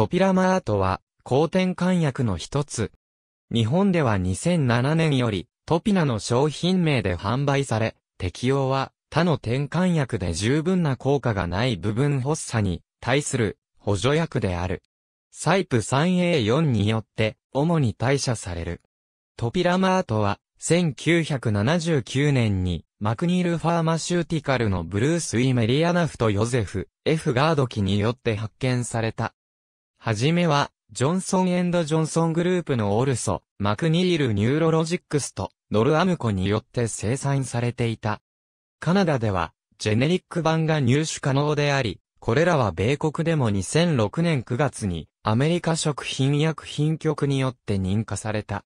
トピラマートは、抗転換薬の一つ。日本では2007年より、トピナの商品名で販売され、適用は、他の転換薬で十分な効果がない部分発作に対する補助薬である。サイプ 3A4 によって主に代謝される。トピラマートは1979年にマクニール・ファーマシューティカルのブルース・イ・メリアナフとヨゼフ・ F・ ガード機によって発見されたはじめは、ジョンソンジョンソングループのオルソ、マクニールニューロロジックスとノルアムコによって生産されていた。カナダでは、ジェネリック版が入手可能であり、これらは米国でも2006年9月にアメリカ食品薬品局によって認可された。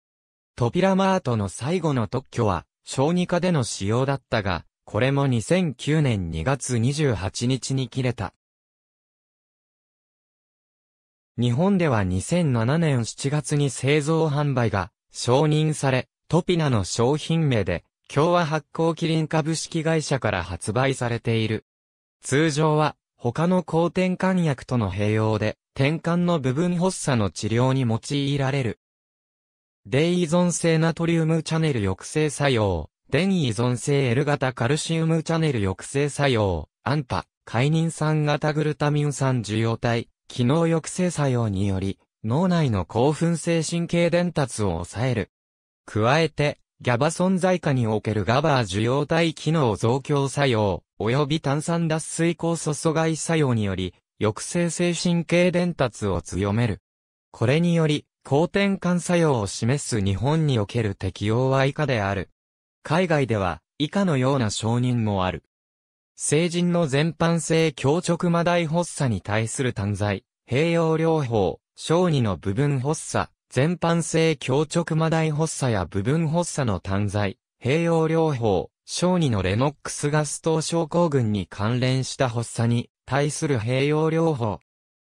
トピラマートの最後の特許は小児科での使用だったが、これも2009年2月28日に切れた。日本では2007年7月に製造販売が承認され、トピナの商品名で、共和発酵キリン株式会社から発売されている。通常は、他の抗転換薬との併用で、転換の部分発作の治療に用いられる。デイ依存性ナトリウムチャネル抑制作用、デ電依存性 L 型カルシウムチャネル抑制作用、アンパ、ニン酸型グルタミン酸受容体、機能抑制作用により、脳内の興奮性神経伝達を抑える。加えて、ギャバ存在下における GABA 受容体機能増強作用、及び炭酸脱水酵素阻害作用により、抑制性神経伝達を強める。これにより、抗転換作用を示す日本における適用は以下である。海外では、以下のような承認もある。成人の全般性強直麻大発作に対する短剤、併用療法、小児の部分発作、全般性強直麻大発作や部分発作の短剤、併用療法、小児のレノックスガス等症候群に関連した発作に対する併用療法。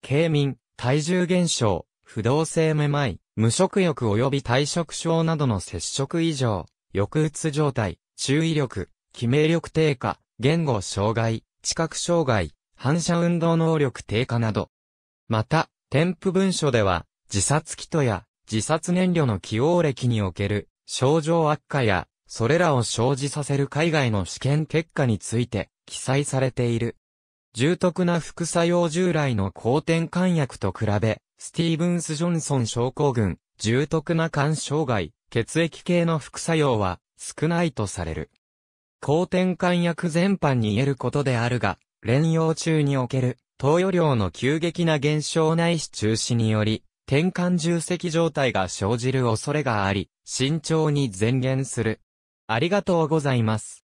軽民、体重減少、不動性めまい、無食欲及び退職症などの接触異常、抑うつ状態、注意力、記名力低下、言語障害、知覚障害、反射運動能力低下など。また、添付文書では、自殺キトや自殺燃料の起用歴における症状悪化や、それらを生じさせる海外の試験結果について記載されている。重篤な副作用従来の抗転換薬と比べ、スティーブンス・ジョンソン症候群、重篤な肝障害、血液系の副作用は少ないとされる。抗転換薬全般に言えることであるが、連用中における投与量の急激な減少ないし中止により、転換重積状態が生じる恐れがあり、慎重に前言する。ありがとうございます。